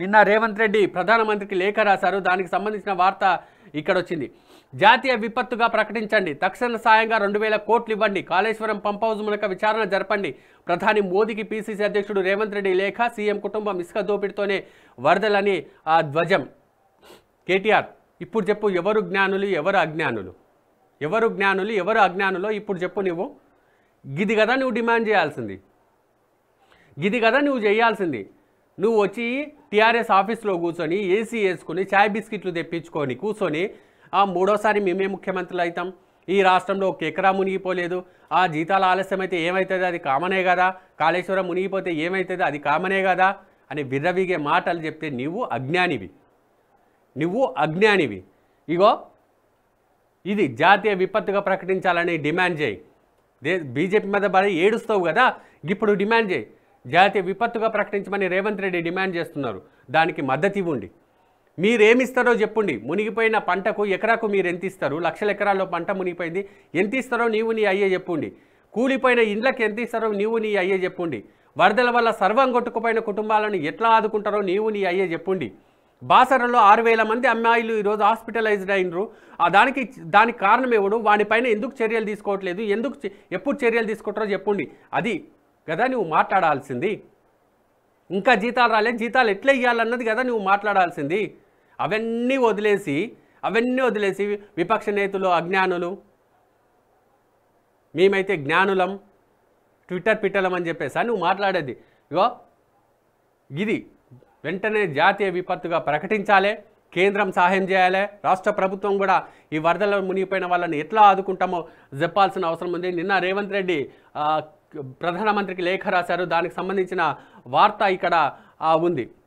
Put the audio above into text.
నిన్న రేవంత్ రెడ్డి ప్రధానమంత్రికి లేఖ రాశారు దానికి సంబంధించిన వార్త ఇక్కడ వచ్చింది జాతీయ విపత్తుగా ప్రకటించండి తక్షణ సాయంగా రెండు వేల కోట్లు ఇవ్వండి కాళేశ్వరం పంప్ హౌస్ మునక విచారణ జరపండి ప్రధాని మోదీకి పీసీసీ అధ్యక్షుడు రేవంత్ రెడ్డి లేఖ సీఎం కుటుంబం ఇసుక దోపిడితోనే వరదలని ఆ ధ్వజం కేటీఆర్ ఇప్పుడు చెప్పు ఎవరు జ్ఞానులు ఎవరు అజ్ఞానులు ఎవరు జ్ఞానులు ఎవరు అజ్ఞానులు ఇప్పుడు చెప్పు నువ్వు గిది కదా నువ్వు డిమాండ్ చేయాల్సింది గిది కదా నువ్వు చేయాల్సింది నువ్వు వచ్చి టీఆర్ఎస్ ఆఫీస్లో కూర్చొని ఏసీ వేసుకొని చాయ్ బిస్కెట్లు తెప్పించుకొని కూర్చొని ఆ మూడోసారి మేమే ముఖ్యమంత్రులు అవుతాం ఈ రాష్ట్రంలో ఒక ఎకరా మునిగిపోలేదు ఆ ఆలస్యం ఆలస్యమైతే ఏమవుతుంది అది కామనే కదా కాళేశ్వరం మునిగిపోతే ఏమవుతుంది అది కామనే కదా అని విర్రవీగే మాటలు చెప్తే నువ్వు అజ్ఞానివి నువ్వు అజ్ఞానివి ఇగో ఇది జాతీయ విపత్తుగా ప్రకటించాలని డిమాండ్ చేయి దే బీజేపీ మీద బాగా ఏడుస్తావు కదా ఇప్పుడు డిమాండ్ చేయి జాతీయ విపత్తుగా ప్రకటించమని రేవంత్ రెడ్డి డిమాండ్ చేస్తున్నారు దానికి మద్దతు ఇవ్వండి మీరేమిస్తారో చెప్పండి మునిగిపోయిన పంటకు ఎకరాకు మీరు ఎంత ఇస్తారు లక్షల ఎకరాల్లో పంట మునిగిపోయింది ఎంత ఇస్తారో నీవు నీ అయ్యే చెప్పుండి కూలిపోయిన ఇండ్లకు ఎంత ఇస్తారో నీవు నీ అయ్యే చెప్పుండి వరదల వల్ల సర్వం కొట్టుకుపోయిన కుటుంబాలను ఎట్లా ఆదుకుంటారో నీవు నీ అయ్యే చెప్పుండి బాసరలో ఆరు వేల మంది అమ్మాయిలు ఈరోజు హాస్పిటలైజ్డ్ అయినరు దానికి దానికి కారణం ఎవడు వాడిపైన ఎందుకు చర్యలు తీసుకోవట్లేదు ఎందుకు ఎప్పుడు చర్యలు తీసుకుంటారో చెప్పండి అది కదా నువ్వు మాట్లాడాల్సింది ఇంకా జీతాలు రాలేదు జీతాలు ఎట్లా ఇవ్వాలన్నది కదా నువ్వు మాట్లాడాల్సింది అవన్నీ వదిలేసి అవన్నీ వదిలేసి విపక్ష నేతలు అజ్ఞానులు మేమైతే జ్ఞానులం ట్విట్టర్ పిట్టలం అని చెప్పేసి నువ్వు మాట్లాడేది ఇగో ఇది వెంటనే జాతీయ విపత్తుగా ప్రకటించాలి కేంద్రం సహాయం చేయాలి రాష్ట్ర ప్రభుత్వం కూడా ఈ వరదలో మునిగిపోయిన వాళ్ళని ఎట్లా ఆదుకుంటామో చెప్పాల్సిన అవసరం ఉంది నిన్న రేవంత్ రెడ్డి ప్రధానమంత్రికి లేఖ రాశారు దానికి సంబంధించిన వార్త ఇక్కడ ఉంది